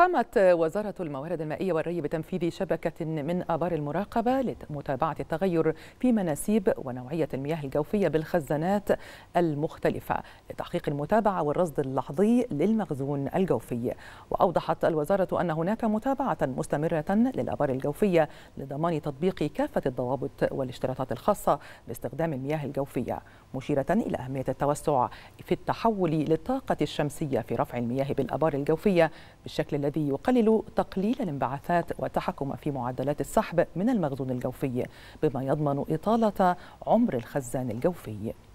قامت وزارة الموارد المائية والري بتنفيذ شبكة من آبار المراقبة لمتابعة التغير في مناسيب ونوعية المياه الجوفية بالخزانات المختلفة لتحقيق المتابعة والرصد اللحظي للمخزون الجوفي وأوضحت الوزارة أن هناك متابعة مستمرة للآبار الجوفية لضمان تطبيق كافة الضوابط والاشتراطات الخاصة باستخدام المياه الجوفية مشيرة إلى أهمية التوسع في التحول للطاقة الشمسية في رفع المياه بالآبار الجوفية بالشكل الذي الذي يقلل تقليل الانبعاثات والتحكم في معدلات السحب من المخزون الجوفي بما يضمن إطالة عمر الخزان الجوفي